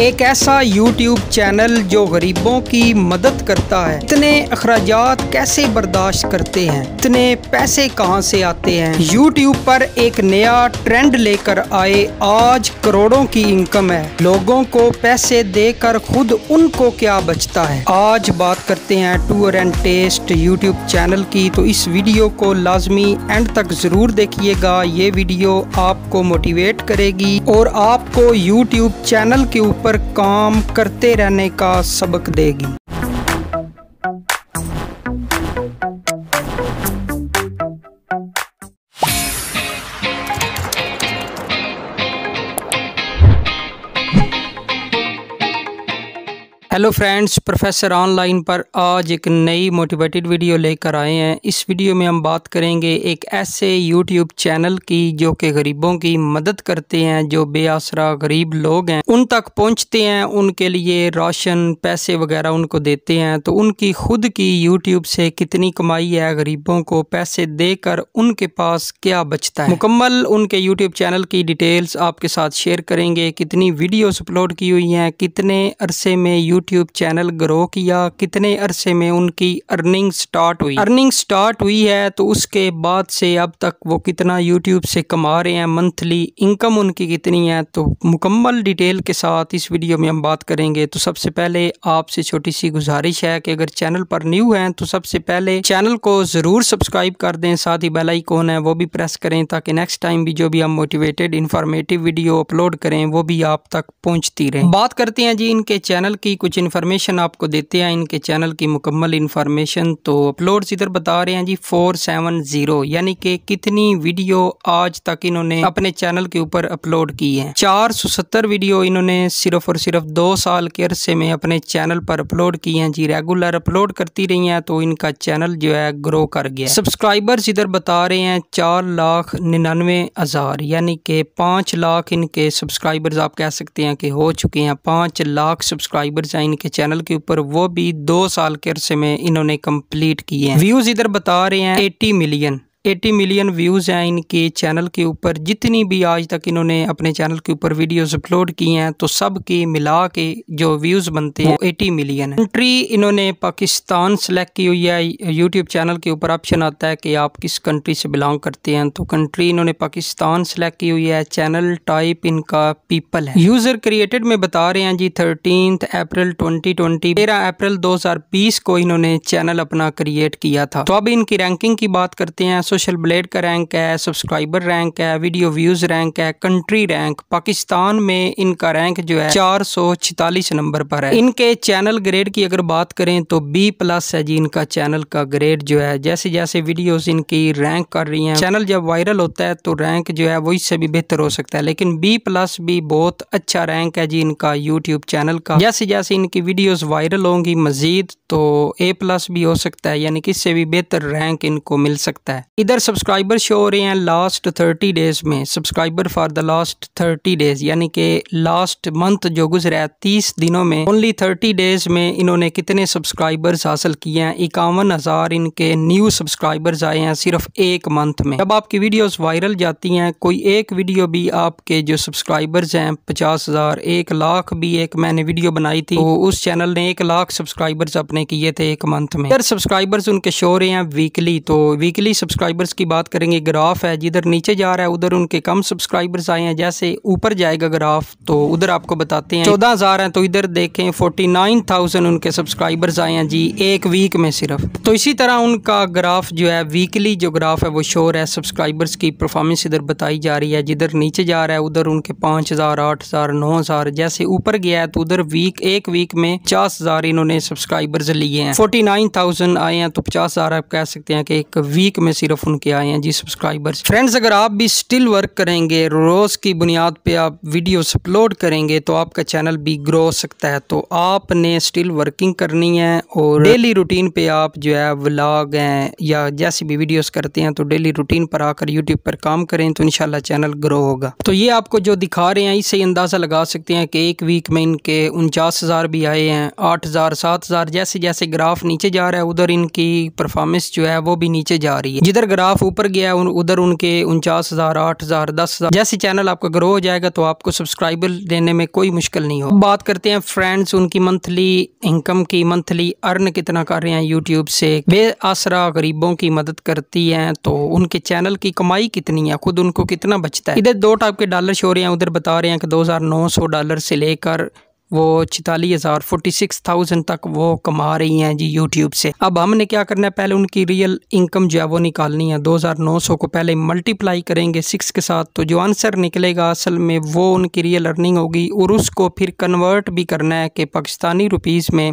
एक ऐसा YouTube channel जो गरीबों की मदद करता है इतने अखराज कैसे बर्दाश्त करते हैं इतने पैसे कहाँ से आते हैं यूट्यूब पर एक नया ट्रेंड लेकर आए आज करोड़ों की इनकम है लोगों को पैसे देकर खुद उनको क्या बचता है आज बात करते हैं tour and taste YouTube channel की तो इस वीडियो को लाजमी एंड तक जरूर देखिएगा ये वीडियो आपको मोटिवेट करेगी और आपको यूट्यूब चैनल के ऊपर पर काम करते रहने का सबक देगी हेलो फ्रेंड्स प्रोफेसर ऑनलाइन पर आज एक नई मोटिवेटेड वीडियो लेकर आए हैं इस वीडियो में हम बात करेंगे एक ऐसे यूट्यूब चैनल की जो कि गरीबों की मदद करते हैं जो बेआसरा गरीब लोग हैं उन तक पहुंचते हैं उनके लिए राशन पैसे वगैरह उनको देते हैं तो उनकी खुद की यूट्यूब से कितनी कमाई है गरीबों को पैसे देकर उनके पास क्या बचता है मुकम्मल उनके यूट्यूब चैनल की डिटेल्स आपके साथ शेयर करेंगे कितनी वीडियोस अपलोड की हुई हैं कितने अरसे में यूट्यूब यूट्यूब चैनल ग्रो किया कितने अरसे में उनकी अर्निंग स्टार्ट हुई अर्निंग स्टार्ट हुई है तो उसके बाद से अब तक वो कितना यूट्यूब से कमा रहे हैं मंथली इनकम उनकी कितनी है तो मुकम्मल डिटेल के साथ इस वीडियो में हम बात करेंगे तो सबसे पहले आपसे छोटी सी गुजारिश है कि अगर चैनल पर न्यू हैं तो सबसे पहले चैनल को ज़रूर सब्सक्राइब कर दें साथ ही बेल आइकॉन है वो भी प्रेस करें ताकि नेक्स्ट टाइम भी जो भी हम मोटिवेटेड इन्फॉर्मेटिव वीडियो अपलोड करें वो भी आप तक पहुंचती रहे बात करते हैं जी इनके चैनल की कुछ कुछ इन्फॉर्मेशन आपको देते हैं इनके चैनल की मुकम्मल इन्फॉर्मेशन तो अपलोड्स इधर बता रहे हैं जी फोर सेवन ज़ीरो यानी कि कितनी वीडियो आज तक इन्होंने अपने चैनल के ऊपर अपलोड की है चार सौ सत्तर वीडियो इन्होंने सिर्फ और सिर्फ दो साल के अरसे में अपने चैनल पर अपलोड की है जी रेगुलर अपलोड करती रही है तो इनका चैनल जो है ग्रो कर गया सब्सक्राइबर्स इधर बता रहे हैं चार लाख निन्यानवे हज़ार यानी के पांच लाख इनके सब्सक्राइबर्स आप कह सकते हैं कि हो चुके हैं पांच लाख सब्सक्राइबर्स हैं के चैनल के ऊपर वो भी दो साल के अरसे में इन्होंने कंप्लीट किए हैं व्यूज इधर बता रहे हैं 80 मिलियन 80 मिलियन व्यूज़ हैं इनके चैनल के ऊपर जितनी भी आज तक इन्होंने अपने चैनल के ऊपर वीडियोस अपलोड की हैं तो सब के मिला के जो व्यूज़ बनते हैं एटी मिलियन कंट्री इन्होंने पाकिस्तान सेलेक्ट की हुई है यूट्यूब चैनल के ऊपर ऑप्शन आता है कि आप किस कंट्री से बिलोंग करते हैं तो कंट्री इन्होंने पाकिस्तान सेलेक्ट की हुई है चैनल टाइप इनका पीपल है यूज़र क्रिएटेड में बता रहे हैं जी थर्टीन अप्रैल ट्वेंटी ट्वेंटी तेरह अप्रैल दो को इन्होंने चैनल अपना क्रिएट किया था तो अब इनकी रैंकिंग की बात करते हैं सो सोशल ब्लेड का रैंक है सब्सक्राइबर रैंक है वीडियो व्यूज़ रैंक है कंट्री रैंक पाकिस्तान में इनका रैंक जो है चार नंबर पर है इनके चैनल ग्रेड की अगर बात करें तो बी प्लस है जी इनका चैनल का ग्रेड जो है जैसे जैसे वीडियो इनकी रैंक कर रही है चैनल जब वायरल होता है तो रैंक जो है वो इससे भी बेहतर हो सकता है लेकिन बी प्लस भी बहुत अच्छा रैंक है जी इनका यूट्यूब चैनल का जैसे जैसे इनकी वीडियोस वायरल होंगी मजीद तो ए प्लस भी हो सकता है यानी कि इससे भी बेहतर रैंक इनको मिल सकता है इधर सब्सक्राइबर शो हो रहे हैं लास्ट थर्टी डेज़ में subscriber for the last thirty days यानी कि लास्ट मंथ जो गुजरा है तीस दिनों में ओनली थर्टी डेज़ में इन्होंने कितने सब्सक्राइबर्स हासिल किए हैं इक्यावन हज़ार इनके न्यू सब्सक्राइबर्स आए हैं सिर्फ एक मंथ में जब आपकी वीडियोस वायरल जाती हैं कोई एक वीडियो भी आपके जो सब्सक्राइबर्स हैं पचास हज़ार एक लाख भी एक मैंने वीडियो बनाई थी तो उस चैनल ने एक लाख सब्सक्राइबर्स अपने किए थे एक मंथ में सब्सक्राइबर्स उनके शो हो रहे हैं वीकली तो वीकली सब्सक्राइबर सब्सक्राइबर्स की बात करेंगे ग्राफ है जिधर नीचे जा रहा है उधर उनके कम सब्सक्राइबर्स आए हैं जैसे ऊपर जाएगा ग्राफ तो उधर आपको बताते हैं चौदह हज़ार है तो इधर देखें फोर्टी नाइन थाउजेंड उनके सब्सक्राइबर्स आए हैं जी एक वीक में सिर्फ तो इसी तरह उनका ग्राफ जो है वीकली जो ग्राफ है वो शोर है सब्सक्राइबर्स की परफॉर्मेंस इधर बताई जा रही है जिधर नीचे जा रहा है उधर उनके पाँच हज़ार आठ हज़ार नौ हज़ार जैसे ऊपर गया है तो उधर वीक एक वीक में पचास हज़ार इन्होंने सब्सक्राइबर्स लिए हैं फोर्टी नाइन थाउजेंड आए हैं तो पचास हज़ार आप कह सकते हैं कि एक वीक में सिर्फ दफन के आए हैं जी सब्सक्राइबर्स फ्रेंड्स अगर आप भी स्टिल वर्क करेंगे रोज़ की बुनियाद पे आप वीडियोस अपलोड करेंगे तो आपका चैनल भी ग्रो हो सकता है तो आपने स्टिल वर्किंग करनी है और डेली रूटीन पे आप जो है व्लाग हैं या जैसी भी वीडियोस करते हैं तो डेली रूटीन पर आकर यूट्यूब पर काम करें तो इनशाला चैनल ग्रो होगा तो ये आपको जो दिखा रहे हैं इसे अंदाज़ा लगा सकते हैं कि एक वीक में इनके उनचास हज़ार भी आए हैं आठ हज़ार सात हज़ार जैसे जैसे ग्राफ नीचे जा रहा है उधर इनकी परफॉर्मेंस जो है वो भी नीचे जा रही है जिधर अगर ग्राफ ऊपर गया उन, उधर उनके उनचास हज़ार आठ हज़ार दस हज़ार जैसे चैनल आपका ग्रो हो जाएगा तो आपको सब्सक्राइबर देने में कोई मुश्किल नहीं हो बात करते हैं फ्रेंड्स उनकी मंथली इनकम की मंथली अर्न कितना कर रहे हैं यूट्यूब से वे आसरा गरीबों की मदद करती हैं तो उनके चैनल की कमाई कितनी है खुद उनको कितना बचता है इधर दो टाइप के डॉलर शो रहे हैं उधर बता रहे हैं कि दो डॉलर से लेकर वो छतालीस हज़ार फोर्टी सिक्स थाउजेंड तक वो कमा रही हैं जी यूट्यूब से अब हमने क्या करना है पहले उनकी रियल इनकम जो है वो निकालनी है दो हज़ार नौ सौ को पहले मल्टीप्लाई करेंगे सिक्स के साथ तो जो आंसर निकलेगा असल में वो उनकी रियल अर्निंग होगी और उसको फिर कन्वर्ट भी करना है कि पाकिस्तानी रुपीज़ में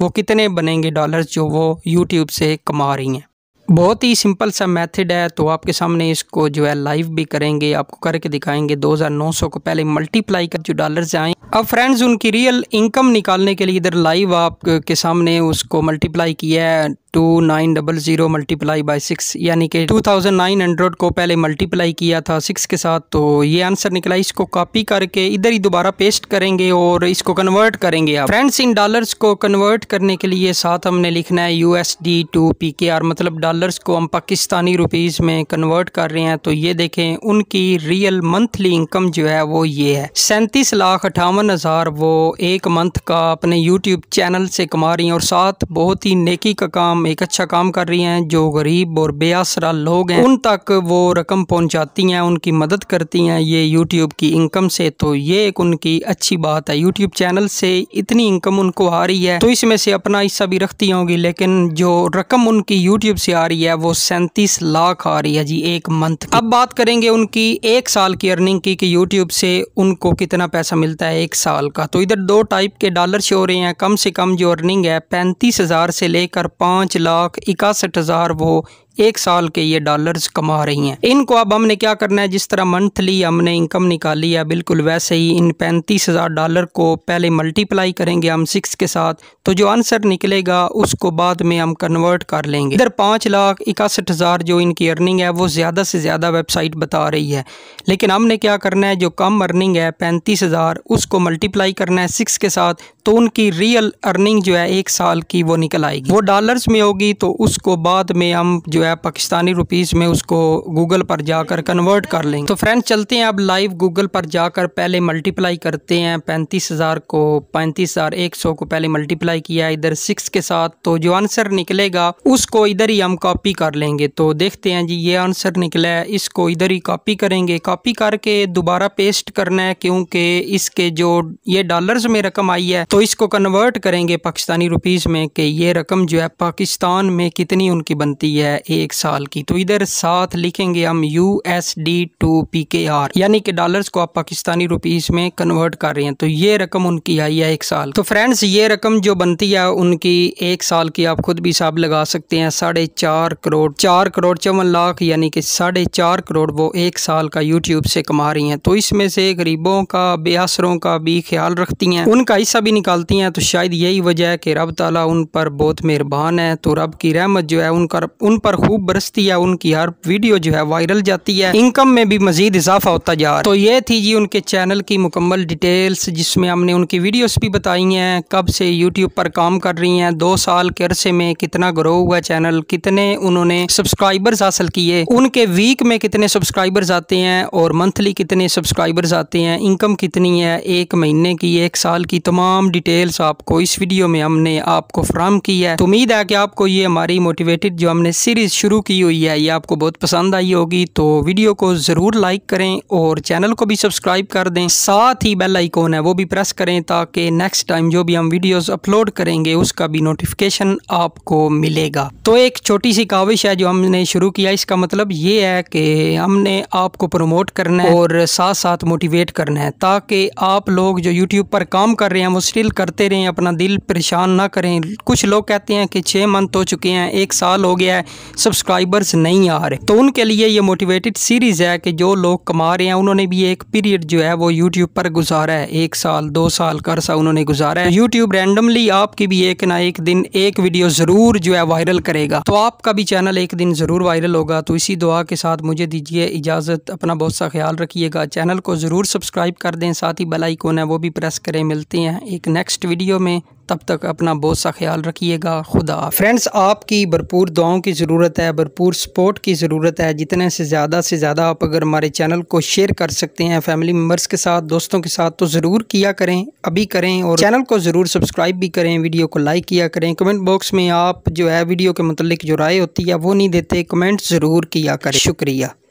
वो कितने बनेंगे डॉलर जो वो यूट्यूब से कमा रही हैं बहुत ही सिंपल सा मेथड है तो आपके सामने इसको जो है लाइव भी करेंगे आपको करके दिखाएंगे 2900 को पहले मल्टीप्लाई कर जो डॉलर्स आए अब फ्रेंड्स उनकी रियल इनकम निकालने के लिए इधर लाइव आपके सामने उसको मल्टीप्लाई किया है two nine double zero multiply by six यानी कि टू थाउजेंड नाइन हंड्रेड को पहले मल्टीप्लाई किया था सिक्स के साथ तो ये आंसर निकला इसको कॉपी करके इधर ही दोबारा पेस्ट करेंगे और इसको कन्वर्ट करेंगे आप फ्रेंड्स इन डॉलर्स को कन्वर्ट करने के लिए साथ हमने लिखना है U S D to P K R मतलब डॉलर्स को हम पाकिस्तानी रुपीज़ में कन्वर्ट कर रहे हैं तो ये देखें उनकी रियल मंथली इनकम जो है वो ये है सैंतीस लाख अठावन हज़ार वो एक मंथ का अपने यूट्यूब चैनल से कमा रही हैं और साथ बहुत ही नेकी का काम एक अच्छा काम कर रही हैं जो गरीब और बेआसरा लोग हैं उन तक वो रकम पहुंचाती हैं उनकी मदद करती हैं ये यूट्यूब की इनकम से तो ये एक उनकी अच्छी बात है यूट्यूब चैनल से इतनी इनकम उनको आ रही है तो इसमें से अपना हिस्सा भी रखती होंगी लेकिन जो रकम उनकी यूट्यूब से आ रही है वो सैंतीस लाख आ रही है जी एक मंथ अब बात करेंगे उनकी एक साल की अर्निंग की कि यूट्यूब से उनको कितना पैसा मिलता है एक साल का तो इधर दो टाइप के डॉलर शो हो रहे हैं कम से कम जो अर्निंग है पैंतीस हज़ार से लेकर पांच लाख इकसठ हज़ार वो एक साल के ये डॉलर्स कमा रही हैं इनको अब हमने क्या करना है जिस तरह मंथली हमने इनकम निकाली है बिल्कुल वैसे ही इन पैंतीस हज़ार डॉलर को पहले मल्टीप्लाई करेंगे हम सिक्स के साथ तो जो आंसर निकलेगा उसको बाद में हम कन्वर्ट कर लेंगे इधर पाँच लाख इकसठ हज़ार जो इनकी अर्निंग है वो ज़्यादा से ज़्यादा वेबसाइट बता रही है लेकिन हमने क्या करना है जो कम अर्निंग है पैंतीस हज़ार उसको मल्टीप्लाई करना है सिक्स के साथ तो उनकी रियल अर्निंग जो है एक साल की वो निकल आएगी वो डॉलर्स में होगी तो उसको बाद में हम जो है है पाकिस्तानी रुपीज़ में उसको गूगल पर जाकर कन्वर्ट कर लेंगे तो फ्रेंड्स चलते हैं अब लाइव गूगल पर जाकर पहले मल्टीप्लाई करते हैं पैंतीस हज़ार को पैंतीस हज़ार एक सौ को पहले मल्टीप्लाई किया इधर सिक्स के साथ तो जो आंसर निकलेगा उसको इधर ही हम कॉपी कर लेंगे तो देखते हैं जी ये आंसर निकला है इसको इधर ही कॉपी करेंगे कॉपी करके दोबारा पेस्ट करना है क्योंकि इसके जो ये डॉलर्स में रकम आई है तो इसको कन्वर्ट करेंगे पाकिस्तानी रुपीज़ में कि ये रकम जो है पाकिस्तान में कितनी उनकी बनती है एक साल की तो इधर साथ लिखेंगे हम U S D to P K R यानी कि डॉलर्स को आप पाकिस्तानी रुपीस में कन्वर्ट कर रहे हैं तो ये रकम उनकी आई है एक साल तो फ्रेंड्स ये रकम जो बनती है उनकी एक साल की आप खुद भी हिसाब लगा सकते हैं साढ़े चार करोड़ चार करोड़ चौवन लाख यानी कि साढ़े चार करोड़ वो एक साल का यूट्यूब से कमा रही हैं तो इसमें से गरीबों का बेअसरों का भी ख्याल रखती हैं उनका हिस्सा भी निकालती हैं तो शायद यही वजह है कि रब तला उन पर बहुत मेहरबान है तो रब की रहमत जो है उनका उन पर खूब बरसती है उनकी हर वीडियो जो है वायरल जाती है इनकम में भी मजीद इजाफा होता जा रहा तो ये थी जी उनके चैनल की मुकम्मल डिटेल्स जिसमें हमने उनकी वीडियोस भी बताई हैं कब से यूट्यूब पर काम कर रही हैं दो साल के अरसे में कितना ग्रो हुआ चैनल कितने उन्होंने सब्सक्राइबर्स हासिल किए उनके वीक में कितने सब्सक्राइबर्स आते हैं और मंथली कितने सब्सक्राइबर्स आते हैं इनकम कितनी है एक महीने की एक साल की तमाम डिटेल्स आपको इस वीडियो में हमने आपको फ्राहम की है तो उम्मीद है कि आपको ये हमारी मोटिवेटेड जो हमने सीरीज सीरीज़ शुरू की हुई है ये आपको बहुत पसंद आई होगी तो वीडियो को ज़रूर लाइक करें और चैनल को भी सब्सक्राइब कर दें साथ ही बेल आइकॉन है वो भी प्रेस करें ताकि नेक्स्ट टाइम जो भी हम वीडियोस अपलोड करेंगे उसका भी नोटिफिकेशन आपको मिलेगा तो एक छोटी सी काविश है जो हमने शुरू किया इसका मतलब ये है कि हमने आपको प्रमोट करना है और साथ साथ मोटिवेट करना है ताकि आप लोग जो यूट्यूब पर काम कर रहे हैं वो स्टिल करते रहें अपना दिल परेशान ना करें कुछ लोग कहते हैं कि छः मंथ हो चुके हैं एक साल हो गया है सब्सक्राइबर्स नहीं आ रहे तो उनके लिए ये मोटिवेटेड सीरीज़ है कि जो लोग कमा रहे हैं उन्होंने भी एक पीरियड जो है वो यूट्यूब पर गुजारा है एक साल दो साल का सा उन्होंने गुजारा है यूट्यूब रैंडमली आपकी भी एक ना एक दिन एक वीडियो ज़रूर जो है वायरल करेगा तो आपका भी चैनल एक दिन ज़रूर वायरल होगा तो इसी दुआ के साथ मुझे दीजिए इजाज़त अपना बहुत सा ख्याल रखिएगा चैनल को ज़रूर सब्सक्राइब कर दें साथ ही बेल है वो भी प्रेस करें मिलते हैं एक नेक्स्ट वीडियो में तब तक अपना बहुत सा ख्याल रखिएगा खुदा फ्रेंड्स आपकी भरपूर दुआओं की ज़रूरत है भरपूर सपोर्ट की ज़रूरत है जितने से ज़्यादा से ज़्यादा आप अगर हमारे चैनल को शेयर कर सकते हैं फैमिली मेम्बर्स के साथ दोस्तों के साथ तो ज़रूर किया करें अभी करें और चैनल को ज़रूर सब्सक्राइब भी करें वीडियो को लाइक किया करें कमेंट बॉक्स में आप जो है वीडियो के मतलब जो राय होती है वो नहीं देते कमेंट ज़रूर किया करें शुक्रिया